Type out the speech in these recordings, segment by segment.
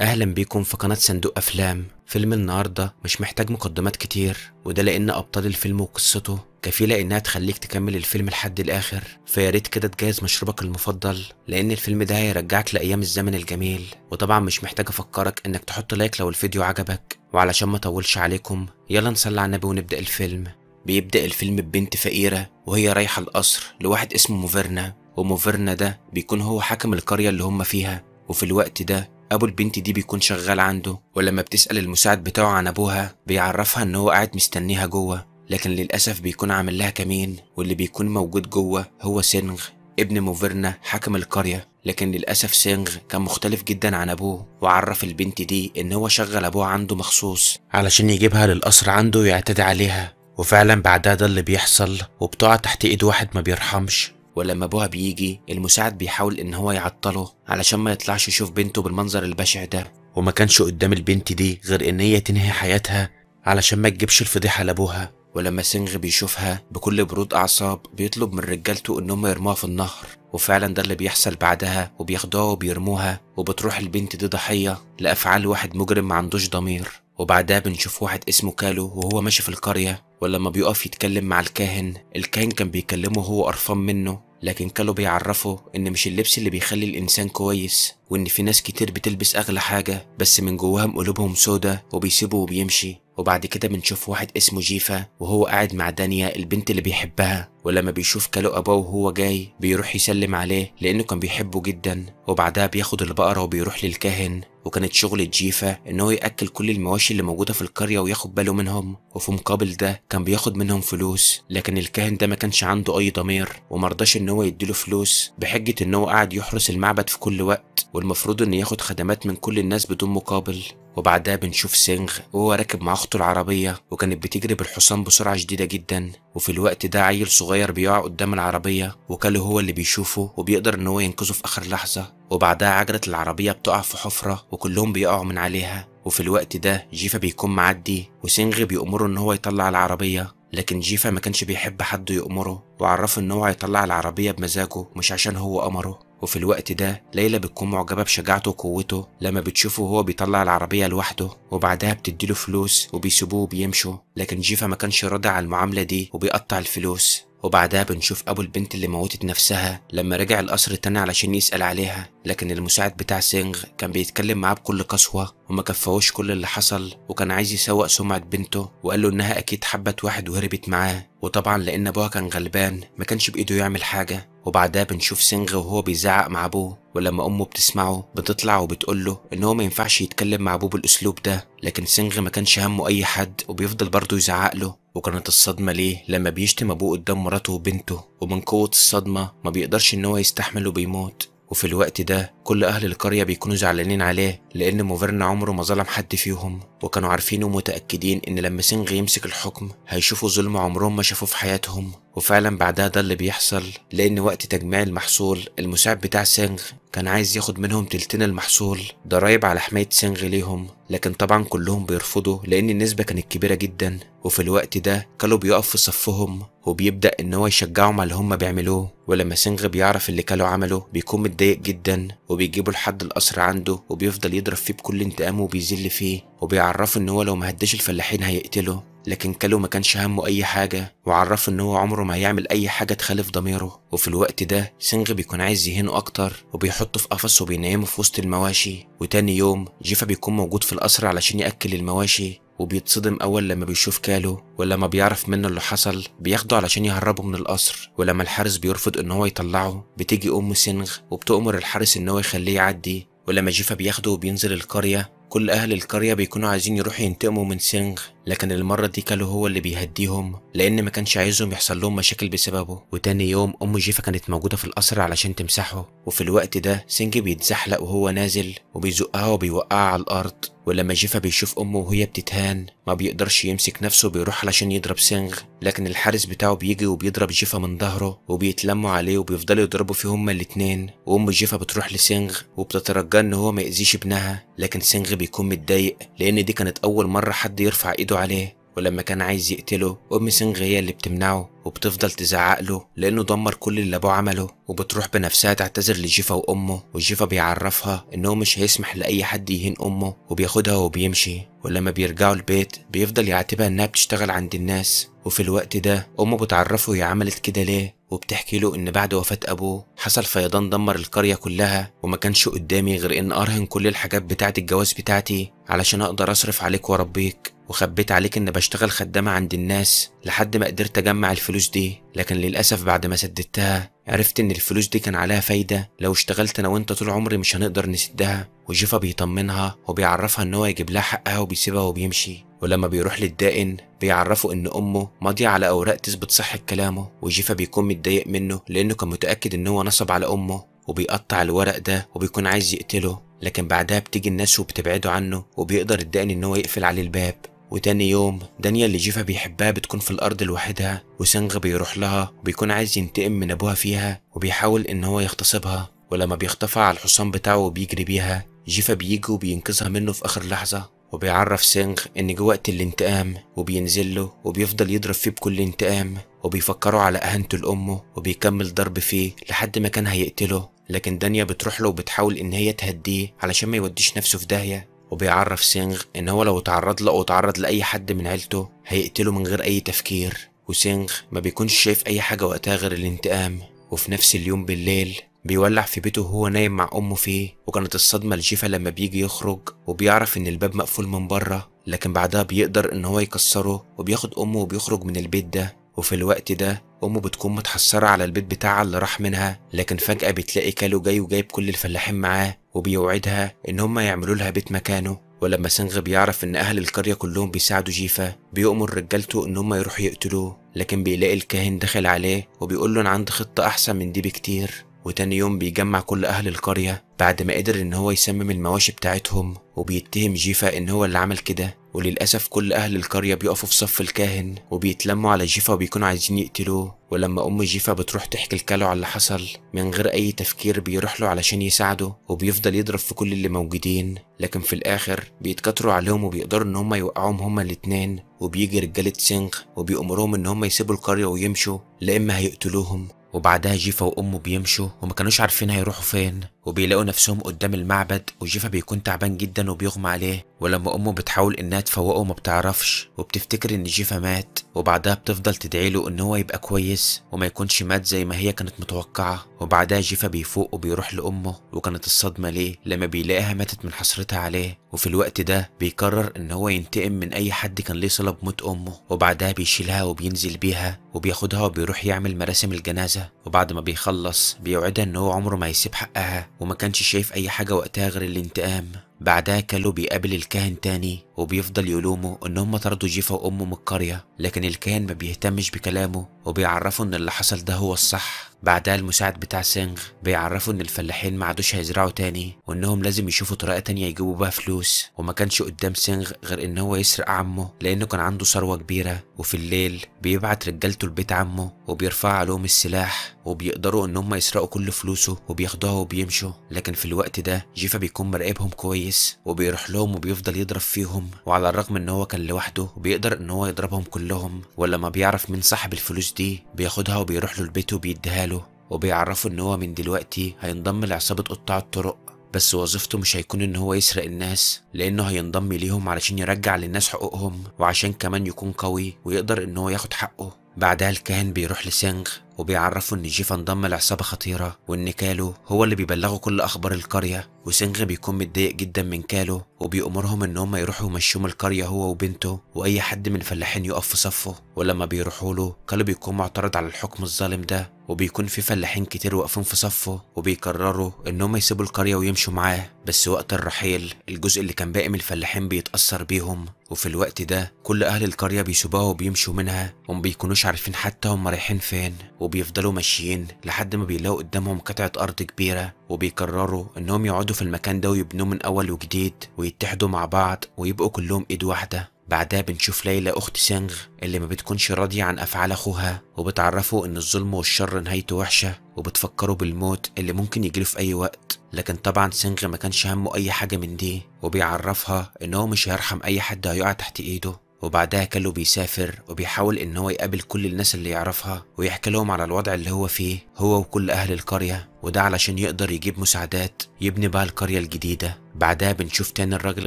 اهلا بيكم في قناه صندوق افلام فيلم النهارده مش محتاج مقدمات كتير وده لان ابطال الفيلم وقصته كفيله انها تخليك تكمل الفيلم لحد الاخر فيا ريت كده تجهز مشروبك المفضل لان الفيلم ده هيرجعك لايام الزمن الجميل وطبعا مش محتاج افكرك انك تحط لايك لو الفيديو عجبك وعلشان ما اطولش عليكم يلا نصلي على النبي ونبدا الفيلم بيبدا الفيلم ببنت فقيره وهي رايحه القصر لواحد اسمه موفيرنا وموفيرنا ده بيكون هو حاكم القريه اللي هم فيها وفي الوقت ده ابو البنت دي بيكون شغال عنده ولما بتسال المساعد بتاعه عن ابوها بيعرفها ان هو قاعد مستنيها جوه لكن للاسف بيكون عامل لها كمين واللي بيكون موجود جوه هو سينغ ابن موفيرنا حاكم القريه لكن للاسف سينغ كان مختلف جدا عن ابوه وعرف البنت دي ان هو شغل ابوه عنده مخصوص علشان يجيبها للقصر عنده ويعتدي عليها وفعلا بعدها ده اللي بيحصل وبتقع تحت ايد واحد ما بيرحمش ولما ابوها بيجي المساعد بيحاول ان هو يعطله علشان ما يطلعش يشوف بنته بالمنظر البشع ده وما كانش قدام البنت دي غير ان هي تنهي حياتها علشان ما تجيبش الفضيحه لابوها ولما سنغ بيشوفها بكل برود اعصاب بيطلب من رجالته انهم يرموها في النهر وفعلا ده اللي بيحصل بعدها وبياخدوها وبيرموها وبتروح البنت دي ضحيه لافعال واحد مجرم ما عندوش ضمير وبعدها بنشوف واحد اسمه كالو وهو ماشي في القرية ولما بيقف يتكلم مع الكاهن الكاهن كان بيكلمه وهو قرفان منه لكن كانوا بيعرفوا إن مش اللبس اللي بيخلي الإنسان كويس وإن في ناس كتير بتلبس أغلى حاجة بس من جواهم قلوبهم سودة وبيسيبوا وبيمشي وبعد كده بنشوف واحد اسمه جيفا وهو قاعد مع دانيا البنت اللي بيحبها ولما بيشوف كالو اباه وهو جاي بيروح يسلم عليه لانه كان بيحبه جدا وبعدها بياخد البقره وبيروح للكاهن وكانت شغلة جيفا ان هو ياكل كل المواشي اللي موجوده في القريه وياخد باله منهم وفي مقابل ده كان بياخد منهم فلوس لكن الكاهن ده ما كانش عنده اي ضمير ومرضاش ان هو يديله فلوس بحجه ان هو قاعد يحرس المعبد في كل وقت والمفروض ان ياخد خدمات من كل الناس بدون مقابل وبعدها بنشوف سينغ وهو راكب مع اخته العربيه وكانت بتجري بالحصان بسرعه شديده جدا وفي الوقت ده عيل صغير بيقع قدام العربيه وكالو هو اللي بيشوفه وبيقدر ان هو ينقذه في اخر لحظه وبعدها عجله العربيه بتقع في حفره وكلهم بيقعوا من عليها وفي الوقت ده جيفا بيكون معدي وسينغ بيأمره ان هو يطلع العربيه لكن جيفا ما كانش بيحب حد يأمره وعرفه ان هو هيطلع العربيه بمزاجه مش عشان هو أمره وفي الوقت ده ليلى بتكون معجبة بشجاعته وقوته لما بتشوفه وهو بيطلع العربية لوحده وبعدها بتديله فلوس وبيسيبوه وبيمشوا لكن جيفا ما كانش راضي على المعاملة دي وبيقطع الفلوس وبعدها بنشوف أبو البنت اللي موتت نفسها لما رجع القصر تاني علشان يسأل عليها لكن المساعد بتاع سينغ كان بيتكلم معاه بكل قسوة وما كفاهوش كل اللي حصل وكان عايز يسوق سمعة بنته وقال له إنها أكيد حبت واحد وهربت معاه وطبعا لأن أبوها كان غلبان ما كانش بإيده يعمل حاجة وبعدها بنشوف سينغ وهو بيزعق مع أبوه ولما أمه بتسمعه بتطلع وبتقول له إن هو ما ينفعش يتكلم مع أبوه بالأسلوب ده لكن سينغ ما كانش همه أي حد وبيفضل برضه يزعق له وكانت الصدمة ليه لما بيشتم أبوه قدام مراته وبنته ومن قوة الصدمة ما بيقدرش إن هو يستحمل وبيموت وفي الوقت ده كل أهل القرية بيكونوا زعلانين عليه لأن موفيرن عمره ما ظلم حد فيهم وكانوا عارفين ومتأكدين إن لما سنغ يمسك الحكم هيشوفوا ظلم عمرهم ما شافوه في حياتهم وفعلا بعدها ده اللي بيحصل لان وقت تجميع المحصول المساعد بتاع سينغ كان عايز ياخد منهم تلتين المحصول ضرايب على حماية سينغ ليهم لكن طبعا كلهم بيرفضوا لان النسبة كانت كبيرة جدا وفي الوقت ده كالو بيقف في صفهم وبيبدأ ان هو يشجعهم على اللي هم بيعملوه ولما سينغ بيعرف اللي كالو عمله بيكون متضايق جدا وبيجيبه لحد القصر عنده وبيفضل يضرب فيه بكل انتقامه وبيذل فيه وبيعرفه ان هو لو هداش الفلاحين هيقتله لكن كالو ما كانش همه أي حاجة وعرفه إن هو عمره ما هيعمل أي حاجة تخالف ضميره وفي الوقت ده سنغ بيكون عايز يهينه أكتر وبيحطه في قفص وبينيمه في وسط المواشي وتاني يوم جيفا بيكون موجود في القصر علشان يأكل المواشي وبيتصدم أول لما بيشوف كالو ولما بيعرف منه اللي حصل بياخده علشان يهربه من القصر ولما الحارس بيرفض إن هو يطلعه بتيجي أم سنغ وبتأمر الحارس إن هو يخليه يعدي ولما جيفا بياخده وبينزل القرية كل أهل القرية بيكونوا عايزين يروحوا ينتقموا من سنغ لكن المرة دي كالو هو اللي بيهديهم لأن ما كانش عايزهم يحصل لهم مشاكل بسببه وتاني يوم أم جيفا كانت موجودة في القصر علشان تمسحه وفي الوقت ده سنج بيتزحلق وهو نازل وبيزقها وبيوقعها على الأرض ولما جيفا بيشوف أمه وهي بتتهان ما بيقدرش يمسك نفسه بيروح علشان يضرب سنج، لكن الحارس بتاعه بيجي وبيضرب جيفا من ظهره وبيتلموا عليه وبيفضلوا يضربوا فيه هما الاتنين وأم جيفا بتروح لسنج وبتترجاه إن هو ما يأذيش ابنها لكن سنج بيكون متضايق لأن دي كانت أول مرة حد يرفع إيده نفسه عليه ولما كان عايز يقتله أم سنغ هي اللي بتمنعه وبتفضل تزعق له لأنه دمر كل اللي أبوه عمله وبتروح بنفسها تعتذر لجيفا وأمه وجيفا بيعرفها إنه مش هيسمح لأي حد يهين أمه وبياخدها وبيمشي ولما بيرجعوا البيت بيفضل يعاتبها إنها بتشتغل عند الناس وفي الوقت ده أمه بتعرفه هي عملت كده ليه وبتحكي له إن بعد وفاة أبوه حصل فيضان دمر القرية كلها وما كانش قدامي غير إن أرهن كل الحاجات بتاعة الجواز بتاعتي علشان أقدر أصرف عليك وأربيك وخبيت عليك إن بشتغل خدامة عند الناس لحد ما قدرت أجمع الفلوس دي لكن للأسف بعد ما سددتها عرفت إن الفلوس دي كان عليها فايدة لو اشتغلت أنا وأنت طول عمري مش هنقدر نسدها وجيفا بيطمنها وبيعرفها إن هو يجيب لها حقها وبيسيبها وبيمشي ولما بيروح للدائن بيعرفه إن أمه ماضية على أوراق تثبت صحة كلامه وجيفا بيكون متضايق منه لأنه كان متأكد إن هو نصب على أمه وبيقطع الورق ده وبيكون عايز يقتله لكن بعدها بتيجي الناس وبتبعده عنه وبيقدر الدائن إن هو يقفل عليه الباب وتاني يوم دانيا اللي جيفا بيحبها بتكون في الأرض لوحدها وسنغ بيروح لها وبيكون عايز ينتقم من أبوها فيها وبيحاول إن هو يغتصبها ولما بيخطفها على الحصان بتاعه وبيجري بيها جيفا بيجي وبينقذها منه في آخر لحظة وبيعرف سنغ إن جه وقت الانتقام وبينزل له وبيفضل يضرب فيه بكل انتقام وبيفكره على أهانته لأمه وبيكمل ضرب فيه لحد ما كان هيقتله لكن دانيا بتروح له وبتحاول إن هي تهديه علشان ما يوديش نفسه في داهية وبيعرف سينغ إن هو لو اتعرض له أو اتعرض لأي حد من عيلته هيقتله من غير أي تفكير وسينغ ما بيكونش شايف أي حاجة وقتها غير الانتقام وفي نفس اليوم بالليل بيولع في بيته وهو نايم مع أمه فيه وكانت الصدمة لشيفا لما بيجي يخرج وبيعرف إن الباب مقفول من بره لكن بعدها بيقدر إن هو يكسره وبياخد أمه وبيخرج من البيت ده وفي الوقت ده أمه بتكون متحسرة على البيت بتاعها اللي راح منها لكن فجأة بتلاقي كالو جاي وجايب كل الفلاحين معاه وبيوعدها إن هم يعملوا لها بيت مكانه ولما سنغ بيعرف إن أهل القرية كلهم بيساعدوا جيفا بيؤمر رجالته إن هم يروحوا يقتلوه لكن بيلاقي الكاهن دخل عليه وبيقول له أنا عندي خطة أحسن من دي بكتير وتاني يوم بيجمع كل أهل القرية بعد ما قدر إن هو يسمم المواشي بتاعتهم وبيتهم جيفا إن هو اللي عمل كده وللأسف كل أهل القرية بيقفوا في صف الكاهن وبيتلموا على جيفا وبيكونوا عايزين يقتلوه ولما أم جيفا بتروح تحكي لكالو على اللي حصل من غير أي تفكير بيروح له علشان يساعده وبيفضل يضرب في كل اللي موجودين لكن في الآخر بيتكتروا عليهم وبيقدروا إن هم يوقعوهم هما الاتنين وبيجي رجالة سينغ وبيأمرهم إن هم يسيبوا القرية ويمشوا لا إما هيقتلوهم وبعدها جيفا وأمه بيمشوا وما كانوش عارفين هيروحوا فين وبيلاقوا نفسهم قدام المعبد وجيفا بيكون تعبان جدا وبيغمى عليه ولما امه بتحاول انها تفوقه ما بتعرفش وبتفتكر ان جيفا مات وبعدها بتفضل تدعي له ان هو يبقى كويس وما يكونش مات زي ما هي كانت متوقعه وبعدها جيفا بيفوق وبيروح لامه وكانت الصدمه ليه لما بيلاقيها ماتت من حسرتها عليه وفي الوقت ده بيقرر ان هو ينتقم من اي حد كان ليه صله بموت امه وبعدها بيشيلها وبينزل بيها وبياخدها وبيروح يعمل مراسم الجنازه وبعد ما بيخلص بيوعدها ان هو عمره ما هيسيب حقها وما كانش شايف أي حاجة وقتها غير الانتقام بعدها كلو بيقابل الكاهن تاني وبيفضل يلومه ان هم طردوا جيفا وامه من القريه لكن الكيان ما بيهتمش بكلامه وبيعرفه ان اللي حصل ده هو الصح بعدها المساعد بتاع سينغ بيعرفه ان الفلاحين ما عادوش هيزرعوا تاني وانهم لازم يشوفوا طريقه تانية يجيبوا بها فلوس وما كانش قدام سينغ غير ان هو يسرق عمه لانه كان عنده ثروه كبيره وفي الليل بيبعت رجالته لبيت عمه وبيرفع عليهم السلاح وبيقدروا ان هم يسرقوا كل فلوسه وبياخدوها وبيمشوا لكن في الوقت ده جيفا بيكون مراقبهم كويس وبيروح لهم وبيفضل يضرب فيهم وعلى الرغم ان هو كان لوحده بيقدر ان هو يضربهم كلهم ولما بيعرف مين صاحب الفلوس دي بياخدها وبيروح له البيت وبيديها له وبيعرفه ان هو من دلوقتي هينضم لعصابة قطاع الطرق بس وظيفته مش هيكون ان هو يسرق الناس لانه هينضم ليهم علشان يرجع للناس حقوقهم وعشان كمان يكون قوي ويقدر ان هو ياخد حقه بعدها الكاهن بيروح لسينغ وبيعرفوا إن جيفا انضم لعصابة خطيرة وإن كالو هو اللي بيبلغوا كل أخبار القرية وسنغ بيكون متضايق جدا من كالو وبيأمرهم إن هم يروحوا يمشوهم القرية هو وبنته وأي حد من الفلاحين يقف في صفه ولما بيروحوا له كالو بيكون معترض على الحكم الظالم ده وبيكون في فلاحين كتير واقفين في صفه وبيكرروا ان هم يسيبوا القريه ويمشوا معاه بس وقت الرحيل الجزء اللي كان باقي من الفلاحين بيتاثر بيهم وفي الوقت ده كل اهل القريه بيسيبوها وبيمشوا منها وما بيكونوش عارفين حتى هم رايحين فين وبيفضلوا ماشيين لحد ما بيلاقوا قدامهم قطعة أرض كبيرة وبيقرروا إنهم يقعدوا في المكان ده ويبنوه من أول وجديد ويتحدوا مع بعض ويبقوا كلهم إيد واحدة بعدها بنشوف ليلى أخت سينغ اللي ما بتكونش راضية عن أفعال أخوها وبتعرفه إن الظلم والشر نهايته وحشة وبتفكره بالموت اللي ممكن يجيله في أي وقت لكن طبعا سينغ ما كانش همه أي حاجة من دي وبيعرفها إن هو مش هيرحم أي حد هيقع تحت إيده وبعدها كلو بيسافر وبيحاول ان هو يقابل كل الناس اللي يعرفها ويحكي لهم على الوضع اللي هو فيه هو وكل اهل القرية وده علشان يقدر يجيب مساعدات يبني بقى القرية الجديدة بعدها بنشوف تاني الراجل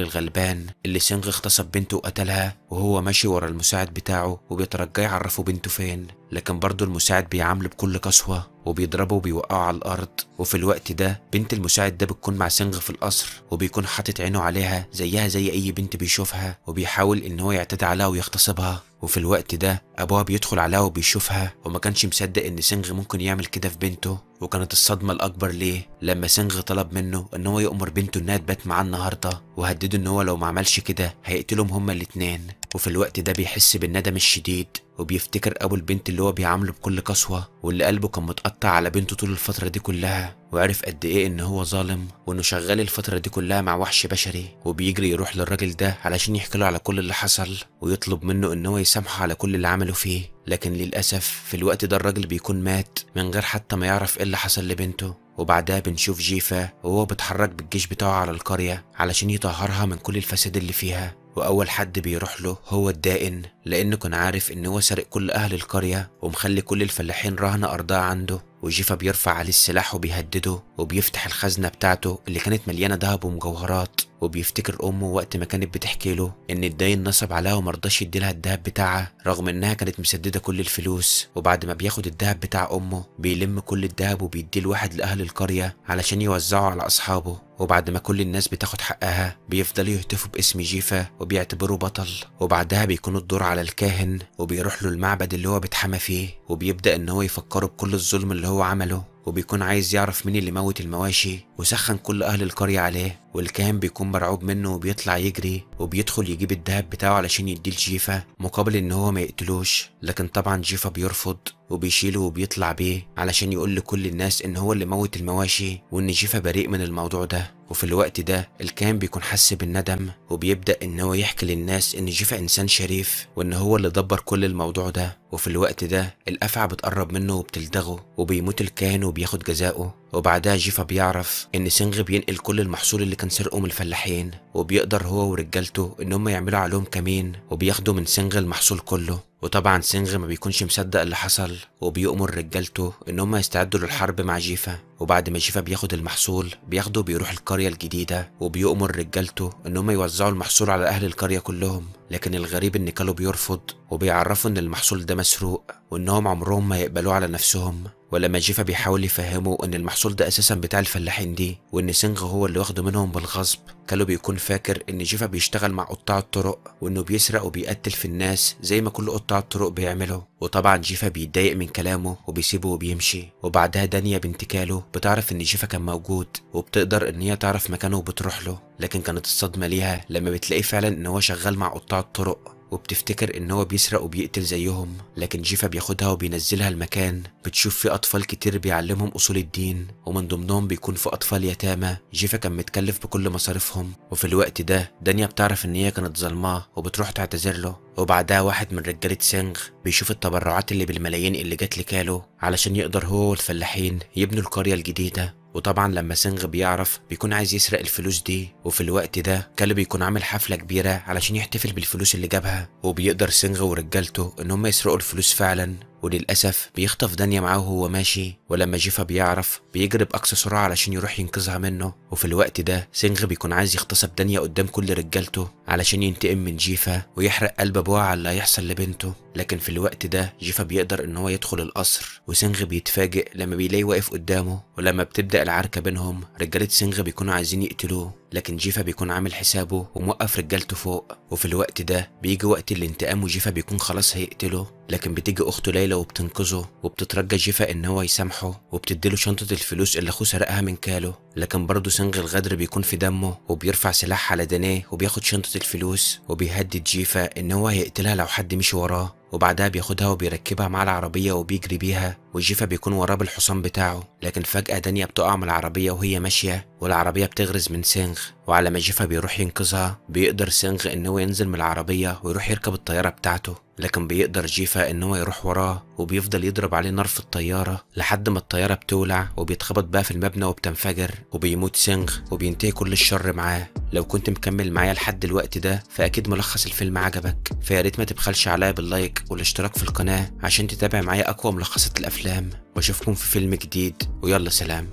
الغلبان اللي سينغ اغتصب بنته وقتلها وهو ماشي ورا المساعد بتاعه وبيترجى يعرفه بنته فين لكن برضه المساعد بيعامله بكل قسوة وبيضربه وبيوقعه على الأرض وفي الوقت ده بنت المساعد ده بتكون مع سينغ في القصر وبيكون حاطط عينه عليها زيها زي أي بنت بيشوفها وبيحاول إن هو يعتدي عليها ويغتصبها وفي الوقت ده أبوها بيدخل عليها وبيشوفها وما كانش مصدق إن سنغ ممكن يعمل كده في بنته وكانت الصدمة الأكبر ليه لما سنغ طلب منه إن هو يأمر بنته إنها تبات معاه النهاردة وهدده إن هو لو ما عملش كده هيقتلهم هما الاتنين وفي الوقت ده بيحس بالندم الشديد وبيفتكر أبو البنت اللي هو بيعامله بكل قسوة واللي قلبه كان متقطع على بنته طول الفترة دي كلها وعرف قد ايه ان هو ظالم وانه شغال الفترة دي كلها مع وحش بشري وبيجري يروح للراجل ده علشان يحكي له على كل اللي حصل ويطلب منه ان هو يسامحه على كل اللي عمله فيه لكن للأسف في الوقت ده الراجل بيكون مات من غير حتى ما يعرف ايه اللي حصل لبنته وبعدها بنشوف جيفا وهو بيتحرك بالجيش بتاعه على القرية علشان يطهرها من كل الفساد اللي فيها وأول حد بيروح له هو الدائن لأنه كان عارف إن هو سرق كل أهل القرية ومخلي كل الفلاحين رهن أرضها عنده وجيفا بيرفع عليه السلاح وبيهدده وبيفتح الخزنة بتاعته اللي كانت مليانة دهب ومجوهرات وبيفتكر أمه وقت ما كانت بتحكي له إن الدين نصب عليها ومرضاش يديلها الدهب بتاعها رغم إنها كانت مسددة كل الفلوس وبعد ما بياخد الدهب بتاع أمه بيلم كل الدهب وبيديه لواحد لأهل القرية علشان يوزعه على أصحابه وبعد ما كل الناس بتاخد حقها بيفضلوا يهتفوا باسم جيفا وبيعتبروه بطل وبعدها بيكون الدور على الكاهن وبيروح له المعبد اللي هو بيتحمى فيه وبيبدأ إن هو يفكره بكل الظلم اللي هو عمله وبيكون عايز يعرف مين اللي موت المواشي وسخن كل أهل القرية عليه والكاهن بيكون مرعوب منه وبيطلع يجري وبيدخل يجيب الدهب بتاعه علشان يديه لجيفا مقابل إن هو ما يقتلوش لكن طبعا جيفا بيرفض وبيشيله وبيطلع بيه علشان يقول لكل الناس ان هو اللي موت المواشي وان جيفا بريء من الموضوع ده وفي الوقت ده الكام بيكون حس بالندم وبيبدأ ان هو يحكي للناس ان جيفا انسان شريف وان هو اللي دبر كل الموضوع ده وفي الوقت ده الافعى بتقرب منه وبتلدغه وبيموت الكان وبياخد جزاؤه وبعدها جيفا بيعرف ان سنغ بينقل كل المحصول اللي كان سرقه من الفلاحين وبيقدر هو ورجالته ان هم يعملوا عليهم كمين وبياخدوا من سنغ المحصول كله وطبعا سنغ ما بيكونش مصدق اللي حصل وبيؤمر رجالته ان هم يستعدوا للحرب مع جيفا وبعد ما جيفا بياخد المحصول بياخده بيروح القرية الجديدة وبيؤمر رجالته ان هم يوزعوا المحصول على اهل القرية كلهم لكن الغريب ان كالو بيرفض وبيعرفوا ان المحصول ده مسروق وانهم عمرهم ما يقبلوه على نفسهم ولما جيفا بيحاول يفهمه ان المحصول ده اساسا بتاع الفلاحين دي وان سينغ هو اللي واخده منهم بالغصب كالو بيكون فاكر ان جيفا بيشتغل مع قطاع الطرق وانه بيسرق وبيقتل في الناس زي ما كل قطاع الطرق بيعملوا وطبعا جيفا بيتضايق من كلامه وبيسيبه وبيمشي وبعدها دانيا بنت كالو بتعرف ان جيفا كان موجود وبتقدر ان هي تعرف مكانه وبتروح له لكن كانت الصدمه ليها لما بتلاقيه فعلا ان هو شغال مع قطاع الطرق وبتفتكر ان هو بيسرق وبيقتل زيهم لكن جيفا بياخدها وبينزلها المكان بتشوف في اطفال كتير بيعلمهم اصول الدين ومن ضمنهم بيكون في اطفال يتامى جيفا كان متكلف بكل مصاريفهم وفي الوقت ده دانيا بتعرف ان هي كانت ظلماه وبتروح تعتذر له وبعدها واحد من رجالة سينغ بيشوف التبرعات اللي بالملايين اللي جت لكالو علشان يقدر هو والفلاحين يبنوا القرية الجديدة وطبعا لما سنغ بيعرف بيكون عايز يسرق الفلوس دي وفي الوقت ده كالو بيكون عامل حفله كبيره علشان يحتفل بالفلوس اللي جابها وبيقدر سنغ ورجالته ان هم يسرقوا الفلوس فعلا وللأسف بيخطف دانيا معاه وهو ماشي ولما جيفا بيعرف بيجري بأقصى سرعة علشان يروح ينقذها منه وفي الوقت ده سينغ بيكون عايز يغتصب دانيا قدام كل رجالته علشان ينتقم من جيفا ويحرق قلب أبوها على اللي هيحصل لبنته لكن في الوقت ده جيفا بيقدر إن هو يدخل القصر وسينغ بيتفاجئ لما بيلاقيه واقف قدامه ولما بتبدأ العركة بينهم رجالة سينغ بيكونوا عايزين يقتلوه لكن جيفا بيكون عامل حسابه وموقف رجالته فوق وفي الوقت ده بيجي وقت الانتقام وجيفا بيكون خلاص هيقتله لكن بتيجي اخته ليلى وبتنقذه وبتترجى جيفا ان هو يسامحه وبتديله شنطه الفلوس اللي اخوه سرقها من كالو لكن برضه سنغ الغدر بيكون في دمه وبيرفع سلاح على دانيه وبياخد شنطه الفلوس وبيهدد جيفا ان هو هيقتلها لو حد مشي وراه وبعدها بياخدها وبيركبها مع العربية وبيجري بيها وجيفا بيكون وراه بالحصان بتاعه لكن فجأة دانيا بتقع من العربية وهي ماشية والعربية بتغرز من سينغ وعلى ما جيفا بيروح ينقذها بيقدر سينغ انه ينزل من العربية ويروح يركب الطيارة بتاعته لكن بيقدر جيفا ان هو يروح وراه وبيفضل يضرب عليه نار في الطياره لحد ما الطياره بتولع وبيتخبط بقى في المبنى وبتنفجر وبيموت سينغ وبينتهي كل الشر معاه لو كنت مكمل معايا لحد الوقت ده فاكيد ملخص الفيلم عجبك فيا ريت ما تبخلش عليا باللايك والاشتراك في القناه عشان تتابع معايا اقوى ملخصات الافلام واشوفكم في فيلم جديد ويلا سلام